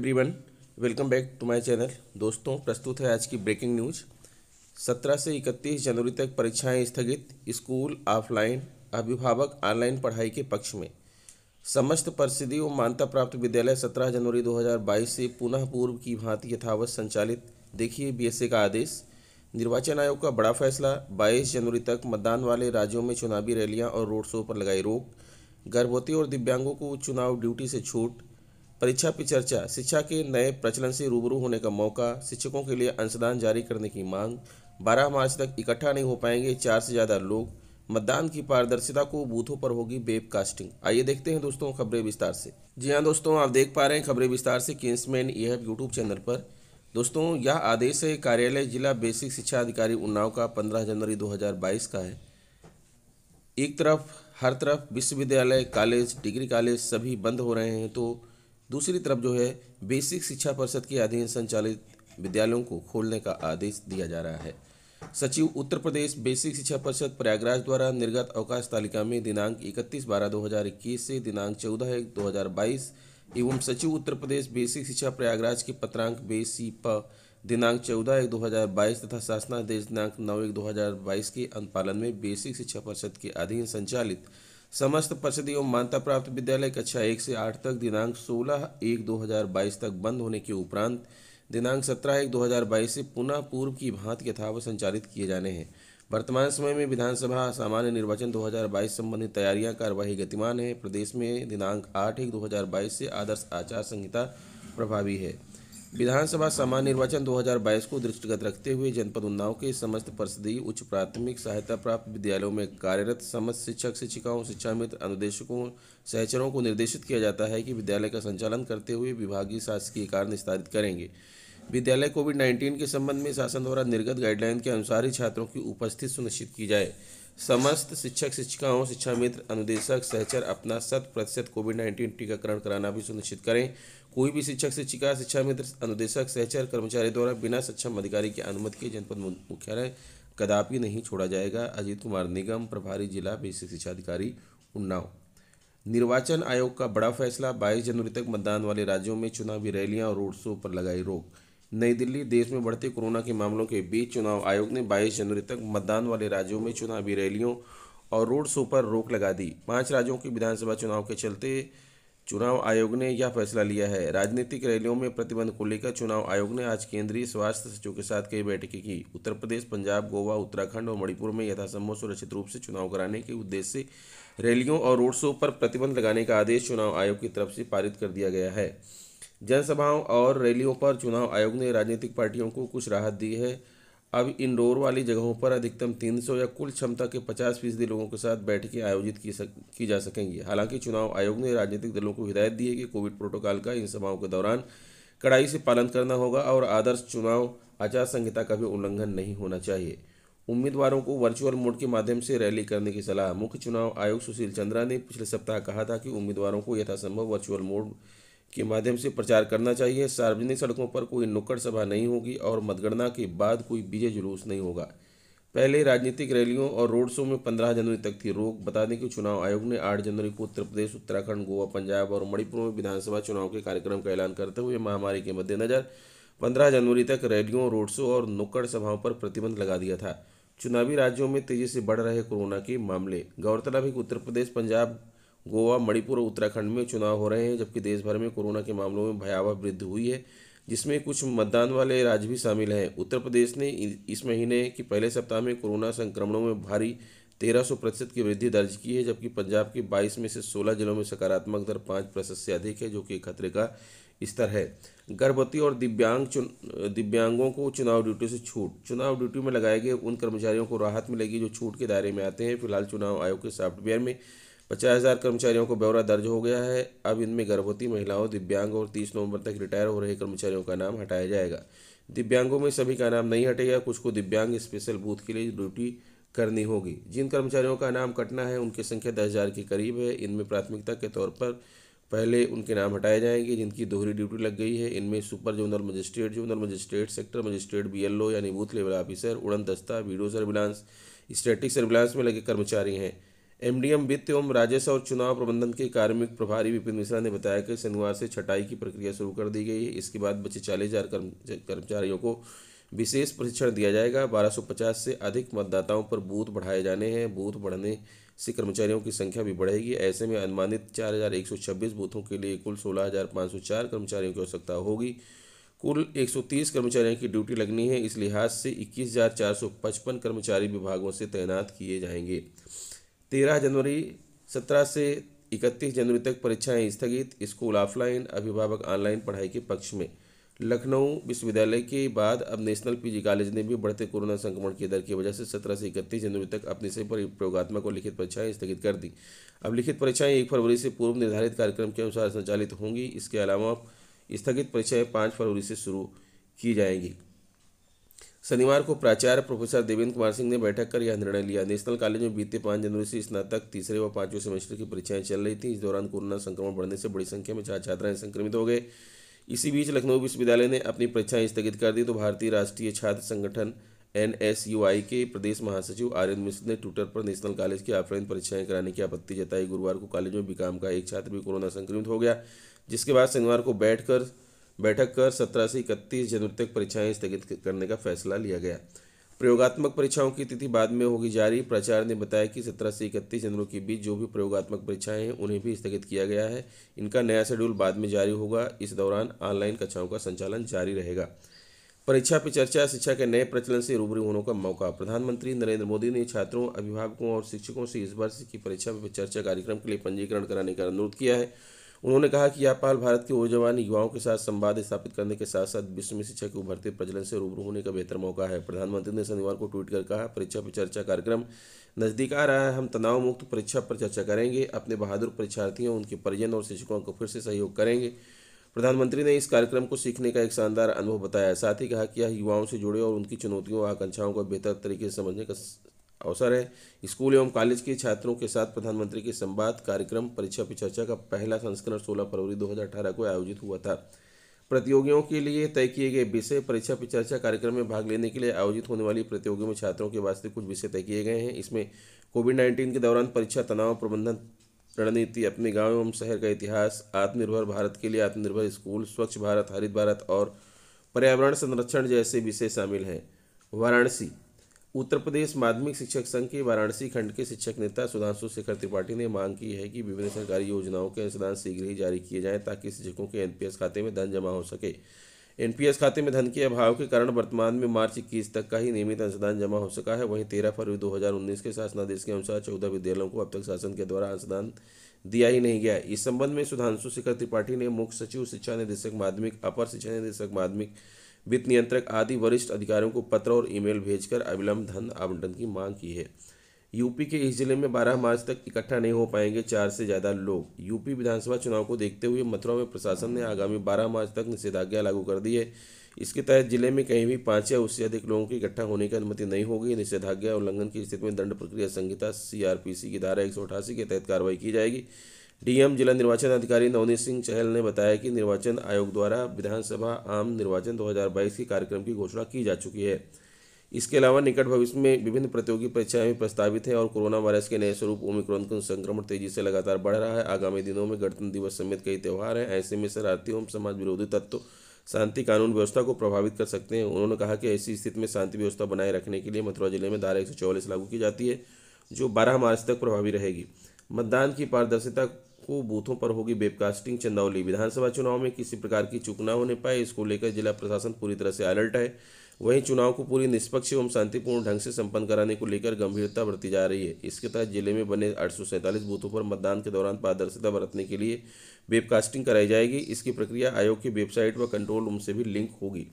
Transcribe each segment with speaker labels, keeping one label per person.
Speaker 1: everyone welcome back to my channel दोस्तों प्रस्तुत है आज की ब्रेकिंग न्यूज 17 से 31 जनवरी तक परीक्षाएं स्थगित स्कूल ऑफलाइन अभिभावक ऑनलाइन पढ़ाई के पक्ष में समस्त परिस्थिति व मान्यता प्राप्त विद्यालय 17 जनवरी 2022 से पुनः पूर्व की भांति यथावत संचालित देखिए बी e का आदेश निर्वाचन आयोग का बड़ा फैसला बाईस जनवरी तक मतदान वाले राज्यों में चुनावी रैलियां और रोड शो पर लगाई रोक गर्भवती और दिव्यांगों को चुनाव ड्यूटी से छूट परीक्षा पे चर्चा शिक्षा के नए प्रचलन से रूबरू होने का मौका शिक्षकों के लिए अंशदान जारी करने की मांग 12 मार्च तक इकट्ठा नहीं हो पाएंगे चार से ज़्यादा लोग मतदान की पारदर्शिता को बूथों पर होगी वेबकास्टिंग कास्टिंग आइए देखते हैं दोस्तों खबरें विस्तार से जी हाँ दोस्तों आप देख पा रहे हैं खबरें विस्तार से किंग्समैन यह यूट्यूब चैनल पर दोस्तों यह आदेश है कार्यालय जिला बेसिक शिक्षा अधिकारी उन्नाव का 15 जनवरी 2022 का है एक तरफ हर तरफ विश्वविद्यालय कॉलेज डिग्री कॉलेज सभी बंद हो रहे हैं तो दूसरी तरफ जो है बेसिक शिक्षा परिषद के अधीन संचालित विद्यालयों को खोलने का आदेश दिया जा रहा है सचिव उत्तर प्रदेश बेसिक शिक्षा परिषद प्रयागराज द्वारा निर्गत अवकाश तालिका में दिनांक 31 बारह 2021 से दिनांक 14 एक 2022 एवं सचिव उत्तर प्रदेश बेसिक शिक्षा प्रयागराज के पत्रांक बेसी प दिनांक 14 एक 2022 तथा शासनादेश दिनांक 9 एक 2022 के अनुपालन में बेसिक शिक्षा परिषद के अधीन संचालित समस्त पर्षद एवं मान्यता प्राप्त विद्यालय कक्षा एक से आठ तक दिनांक सोलह एक दो हजार बाईस तक बंद होने के उपरांत दिनांक सत्रह एक दो हजार बाईस से पुनः पूर्व की भांति यथावत संचालित किए जाने हैं वर्तमान समय में विधानसभा सामान्य निर्वाचन 2022 संबंधी तैयारियां कार्यवाही गतिमान है प्रदेश में दिनांक आठ एक 2022 से आदर्श आचार संहिता प्रभावी है विधानसभा सामान्य निर्वाचन 2022 को दृष्टिगत रखते हुए जनपद उन्नाव के समस्त परिषदीय उच्च प्राथमिक सहायता प्राप्त विद्यालयों में कार्यरत समस्त शिक्षक शिक्षिकाओं शिक्षा मित्र अनुदेशकों सहचरों को निर्देशित किया जाता है कि विद्यालय का संचालन करते हुए विभागीय शासकीय कार्य निस्तारित करेंगे विद्यालय कोविड नाइन्टीन के संबंध में शासन द्वारा निर्गत गाइडलाइन के अनुसार ही छात्रों की उपस्थिति सुनिश्चित की जाए समस्त शिक्षक शिक्षिकाओं शिक्षा मित्र अनुदेशक सहचर अपना शत प्रतिशत कोविड नाइन्टीन टीकाकरण कराना भी सुनिश्चित करें कोई भी शिक्षक शिक्षिका शिक्षा मित्र अनुदेशक सहचर कर्मचारी द्वारा बिना सक्षम अधिकारी की अनुमति के जनपद मुख्यालय कदापि नहीं छोड़ा जाएगा अजीत कुमार निगम प्रभारी जिला बेसिक शिक्षा अधिकारी उन्नाव निर्वाचन आयोग का बड़ा फैसला 22 जनवरी तक मतदान वाले राज्यों में चुनावी रैलियां और रोड शो पर लगाई रोक नई दिल्ली देश में बढ़ते कोरोना के मामलों के बीच चुनाव आयोग ने 22 जनवरी तक मतदान वाले राज्यों में चुनावी रैलियों और रोड शो पर रोक लगा दी पांच राज्यों के विधानसभा चुनाव के चलते चुनाव आयोग ने यह फैसला लिया है राजनीतिक रैलियों में प्रतिबंध को लेकर चुनाव आयोग ने आज केंद्रीय स्वास्थ्य सचिव के साथ कई बैठकें की उत्तर प्रदेश पंजाब गोवा उत्तराखंड और मणिपुर में यथासंभव सुरक्षित रूप से चुनाव कराने के उद्देश्य से रैलियों और रोड शो पर प्रतिबंध लगाने का आदेश चुनाव आयोग की तरफ से पारित कर दिया गया है जनसभाओं और रैलियों पर चुनाव आयोग ने राजनीतिक पार्टियों को कुछ राहत दी है अब इंडोर वाली जगहों पर अधिकतम 300 या कुल क्षमता के 50 फीसदी लोगों के साथ बैठकें आयोजित की सक, की जा सकेंगी हालांकि चुनाव आयोग ने राजनीतिक दलों को हिदायत दी है कि कोविड प्रोटोकॉल का इन सभाओं के दौरान कड़ाई से पालन करना होगा और आदर्श चुनाव आचार संहिता का भी उल्लंघन नहीं होना चाहिए उम्मीदवारों को वर्चुअल मोड के माध्यम से रैली करने की सलाह मुख्य चुनाव आयोग सुशील चंद्रा ने पिछले सप्ताह कहा था कि उम्मीदवारों को यथासंभव वर्चुअल मोड के माध्यम से प्रचार करना चाहिए सार्वजनिक सड़कों पर कोई नुक्कड़ सभा नहीं होगी और मतगणना के बाद कोई विजय जुलूस नहीं होगा पहले राजनीतिक रैलियों और रोड शो में 15 जनवरी तक थी रोक बता दें कि चुनाव आयोग ने 8 जनवरी को उत्तर प्रदेश उत्तराखंड गोवा पंजाब और मणिपुर में विधानसभा चुनाव के कार्यक्रम का ऐलान करते हुए महामारी के मद्देनज़र 15 जनवरी तक रैलियों रोड शो और नुक्कड़ सभाओं पर प्रतिबंध लगा दिया था चुनावी राज्यों में तेजी से बढ़ रहे कोरोना के मामले गौरतलब है कि उत्तर प्रदेश पंजाब गोवा मणिपुर और उत्तराखंड में चुनाव हो रहे हैं जबकि देश भर में कोरोना के मामलों में भयावह वृद्धि हुई है जिसमें कुछ मतदान वाले राज्य भी शामिल हैं उत्तर प्रदेश ने इस महीने के पहले सप्ताह में कोरोना संक्रमणों में भारी तेरह सौ प्रतिशत की वृद्धि दर्ज की है जबकि पंजाब के 22 में से 16 जिलों में सकारात्मक दर पाँच प्रतिशत से अधिक है जो कि खतरे का स्तर है गर्भवती और दिव्यांग चुन दिव्यांगों को चुनाव ड्यूटी से छूट चुनाव ड्यूटी में लगाए गए उन कर्मचारियों को राहत मिलेगी जो छूट के दायरे में आते हैं फिलहाल चुनाव आयोग के सॉफ्टवेयर में पचास हज़ार कर्मचारियों को ब्यौरा दर्ज हो गया है अब इनमें गर्भवती महिलाओं दिव्यांग और तीस नवंबर तक रिटायर हो रहे कर्मचारियों का नाम हटाया जाएगा दिव्यांगों में सभी का नाम नहीं हटेगा कुछ को दिव्यांग स्पेशल बूथ के लिए ड्यूटी करनी होगी जिन कर्मचारियों का नाम कटना है उनकी संख्या दस हज़ार के करीब है इनमें प्राथमिकता के तौर पर पहले उनके नाम हटाए जाएंगे जिनकी दोहरी ड्यूटी लग गई है इनमें super zonal magistrate zonal magistrate sector magistrate ओ यानी बूथ लेवल ऑफिसर उड़न दस्ता वीडियो सर्विलांस स्टेटिक सर्विलांस में लगे कर्मचारी हैं एमडीएम वित्त एवं राजस्व और चुनाव प्रबंधन के कार्मिक प्रभारी विपिन मिश्रा ने बताया कि शनिवार से छटाई की प्रक्रिया शुरू कर दी गई है इसके बाद बचे चालीस हज़ार कर्मचारियों को विशेष प्रशिक्षण दिया जाएगा 1250 से अधिक मतदाताओं पर बूथ बढ़ाए जाने हैं बूथ बढ़ने से कर्मचारियों की संख्या भी बढ़ेगी ऐसे में अनुमानित चार बूथों के लिए कुल सोलह कर्मचारियों की आवश्यकता होगी कुल 130 कर्मचारियों की ड्यूटी लगनी है इस लिहाज से 21455 कर्मचारी विभागों से तैनात किए जाएंगे तेरह जनवरी सत्रह से इकतीस जनवरी तक परीक्षाएं स्थगित स्कूल ऑफलाइन अभिभावक ऑनलाइन पढ़ाई के पक्ष में लखनऊ विश्वविद्यालय के बाद अब नेशनल पीजी कॉलेज ने भी बढ़ते कोरोना संक्रमण की दर की वजह से सत्रह से इकतीस जनवरी तक अपनी सभी प्रयोगात्मक और लिखित परीक्षाएं स्थगित कर दी अब लिखित परीक्षाएं एक फरवरी से पूर्व निर्धारित कार्यक्रम के अनुसार संचालित होंगी इसके अलावा स्थगित परीक्षाएं पाँच फरवरी से शुरू की जाएंगी शनिवार को प्राचार्य प्रोफेसर देवेंद्र कुमार सिंह ने बैठक कर यह निर्णय लिया नेशनल कॉलेज में बीते पाँच जनवरी से स्नातक तीसरे व पांचवें सेमेस्टर की परीक्षाएं चल रही थी इस दौरान कोरोना संक्रमण बढ़ने से बड़ी संख्या में छात्र छात्राएं संक्रमित हो गए इसी बीच लखनऊ विश्वविद्यालय ने अपनी परीक्षाएं स्थगित कर दी तो भारतीय राष्ट्रीय छात्र संगठन एन के प्रदेश महासचिव आर्यन मिश्र ने ट्विटर पर नेशनल कॉलेज की ऑफलाइन परीक्षाएं कराने की आपत्ति जताई गुरुवार को कॉलेज में बीकाम का एक छात्र भी कोरोना संक्रमित हो गया जिसके बाद शनिवार को बैठकर बैठक कर सत्रह से इकतीस जनवरी तक परीक्षाएं स्थगित करने का फैसला लिया गया प्रयोगात्मक परीक्षाओं की तिथि बाद में होगी जारी प्राचार्य ने बताया कि सत्रह से इकतीस जनवरी के बीच जो भी प्रयोगात्मक परीक्षाएं हैं उन्हें भी स्थगित किया गया है इनका नया शेड्यूल बाद में जारी होगा इस दौरान ऑनलाइन कक्षाओं का संचालन जारी रहेगा परीक्षा पे चर्चा शिक्षा के नए प्रचलन से रूबरू होने का मौका प्रधानमंत्री नरेंद्र मोदी ने छात्रों अभिभावकों और शिक्षकों से इस वर्ष की परीक्षा पे चर्चा कार्यक्रम के लिए पंजीकरण कराने का अनुरोध किया है उन्होंने कहा कि यह पहल भारत के नौजवान युवाओं के साथ संवाद स्थापित करने के साथ साथ विश्व में शिक्षा के उभरते प्रचलन से रूबरू होने का बेहतर मौका है प्रधानमंत्री ने शनिवार को ट्वीट कर कहा परीक्षा पर चर्चा कार्यक्रम नजदीक आ रहा है हम तनाव मुक्त परीक्षा पर चर्चा करेंगे अपने बहादुर परीक्षार्थियों उनके परिजन और शिक्षकों को फिर से सहयोग करेंगे प्रधानमंत्री ने इस कार्यक्रम को सीखने का एक शानदार अनुभव बताया साथ ही कहा कि यह युवाओं से जुड़े और उनकी चुनौतियों और आकांक्षाओं को बेहतर तरीके से समझने का अवसर है स्कूल एवं कॉलेज के छात्रों के साथ प्रधानमंत्री के संवाद कार्यक्रम परीक्षा पे चर्चा का पहला संस्करण 16 फरवरी 2018 को आयोजित हुआ था प्रतियोगियों के लिए तय किए गए विषय परीक्षा पे चर्चा कार्यक्रम में भाग लेने के लिए आयोजित होने वाली प्रतियोगियों में छात्रों के वास्ते कुछ विषय तय किए गए हैं इसमें कोविड नाइन्टीन के दौरान परीक्षा तनाव प्रबंधन रणनीति अपने गाँव एवं शहर का इतिहास आत्मनिर्भर भारत के लिए आत्मनिर्भर स्कूल स्वच्छ भारत हरित भारत और पर्यावरण संरक्षण जैसे विषय शामिल हैं वाराणसी उत्तर प्रदेश माध्यमिक शिक्षक संघ के वाराणसी खंड के शिक्षक नेता सुधांशु शेखर त्रिपाठी ने मांग की है कि विभिन्न सरकारी योजनाओं के अंशदान शीघ्र ही जारी किए जाएं ताकि शिक्षकों के एनपीएस खाते में धन जमा हो सके एनपीएस खाते में धन के अभाव के कारण वर्तमान में मार्च इक्कीस तक का ही नियमित अंशदान जमा हो सका है वहीं तेरह फरवरी दो के शासनादेश के अनुसार चौदह विद्यालयों को अब तक शासन के द्वारा अंशदान दिया ही नहीं गया इस संबंध में सुधांशु शेखर त्रिपाठी ने मुख्य सचिव शिक्षा निदेशक माध्यमिक अपर शिक्षा निदेशक माध्यमिक वित्त नियंत्रक आदि वरिष्ठ अधिकारियों को पत्र और ईमेल भेजकर अविलंब धन आवंटन की मांग की है यूपी के इस जिले में 12 मार्च तक इकट्ठा नहीं हो पाएंगे चार से ज़्यादा लोग यूपी विधानसभा चुनाव को देखते हुए मथुरा में प्रशासन ने आगामी 12 मार्च तक निषेधाज्ञा लागू कर दी है इसके तहत जिले में कहीं भी पाँच या उससे अधिक लोगों के इकट्ठा होने की अनुमति नहीं होगी निषेधाज्ञा उल्लंघन की स्थिति में दंड प्रक्रिया संहिता सीआरपीसी की धारा एक के तहत कार्रवाई की जाएगी डीएम जिला निर्वाचन अधिकारी नवनीत सिंह चहल ने बताया कि निर्वाचन आयोग द्वारा विधानसभा आम निर्वाचन 2022 के कार्यक्रम की घोषणा की जा चुकी है इसके अलावा निकट भविष्य में विभिन्न प्रतियोगी परीक्षाएं भी प्रस्तावित हैं और कोरोना वायरस के नए स्वरूप ओमिक्रॉन का संक्रमण तेजी से लगातार बढ़ रहा है आगामी दिनों में गणतंत्र दिवस समेत कई त्यौहार हैं ऐसे में शरारती एवं समाज विरोधी तत्व शांति कानून व्यवस्था को प्रभावित कर सकते हैं उन्होंने कहा कि ऐसी स्थिति में शांति व्यवस्था बनाए रखने के लिए मथुरा जिले में धारा एक लागू की जाती है जो बारह मार्च तक प्रभावी रहेगी मतदान की पारदर्शिता को बूथों पर होगी वेबकास्टिंग चंदौली विधानसभा चुनाव में किसी प्रकार की चूक न होने पाए इसको लेकर जिला प्रशासन पूरी तरह से अलर्ट है वहीं चुनाव को पूरी निष्पक्ष एवं शांतिपूर्ण ढंग से संपन्न कराने को लेकर गंभीरता बरती जा रही है इसके तहत जिले में बने आठ बूथों पर मतदान के दौरान पारदर्शिता बरतने के लिए वेबकास्टिंग कराई जाएगी इसकी प्रक्रिया आयोग की वेबसाइट व कंट्रोल रूम से भी लिंक होगी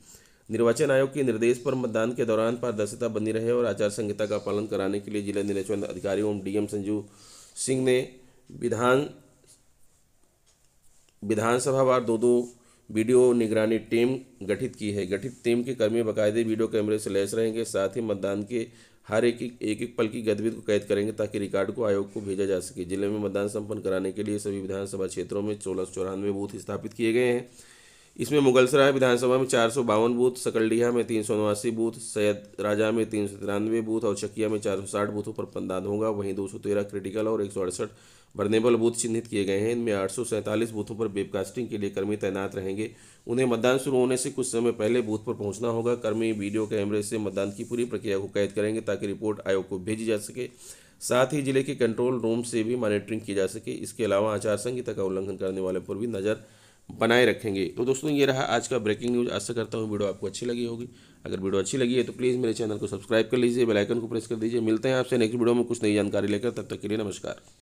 Speaker 1: निर्वाचन आयोग के निर्देश पर मतदान के दौरान पारदर्शिता बनी रहे और आचार संहिता का पालन कराने के लिए जिला निर्वाचन अधिकारी एवं डीएम संजीव सिंह ने विधान विधानसभा बार दो दो वीडियो निगरानी टीम गठित की है गठित टीम के कर्मी बाकायदे वीडियो कैमरे से लैस रहेंगे साथ ही मतदान के हर एक एक एक पल की गतिविधि को कैद करेंगे ताकि रिकॉर्ड को आयोग को भेजा जा सके जिले में मतदान संपन्न कराने के लिए सभी विधानसभा क्षेत्रों में सोलह चौरानवे बूथ स्थापित किए गए हैं इसमें मुगलसराय विधानसभा में चार सौ बावन बूथ सकलडीहा में तीन सौ नवासी बूथ सैयद राजा में तीन सौ तिरानवे बूथ और चकिया में चार सौ साठ बूथों पर मतदान होगा वहीं दो सौ तेरह क्रिटिकल और एक सौ अड़सठ वर्नेबल बूथ चिन्हित किए गए हैं इनमें आठ सौ सैंतालीस बूथों पर वेबकास्टिंग के लिए कर्मी तैनात रहेंगे उन्हें मतदान शुरू होने से कुछ समय पहले बूथ पर पहुंचना होगा कर्मी वीडियो कैमरे से मतदान की पूरी प्रक्रिया को कैद करेंगे ताकि रिपोर्ट आयोग को भेजी जा सके साथ ही जिले के कंट्रोल रूम से भी मॉनिटरिंग की जा सके इसके अलावा आचार संहिता का उल्लंघन करने वाले पर भी नज़र बनाए रखेंगे तो दोस्तों ये रहा आज का ब्रेकिंग न्यूज़ आशा करता हूँ वीडियो आपको अच्छी लगी होगी अगर वीडियो अच्छी लगी है तो प्लीज़ मेरे चैनल को सब्सक्राइब कर लीजिए बेल आइकन को प्रेस कर दीजिए मिलते हैं आपसे नेक्स्ट वीडियो में कुछ नई जानकारी लेकर तब तक के लिए नमस्कार